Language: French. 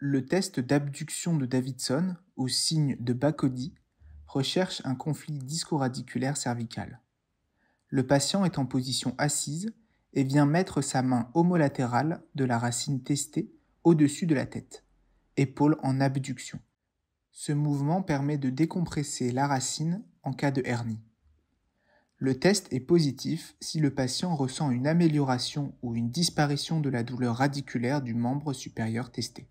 Le test d'abduction de Davidson au signe de Bacody recherche un conflit discoradiculaire cervical. Le patient est en position assise et vient mettre sa main homolatérale de la racine testée au-dessus de la tête, épaule en abduction. Ce mouvement permet de décompresser la racine en cas de hernie. Le test est positif si le patient ressent une amélioration ou une disparition de la douleur radiculaire du membre supérieur testé.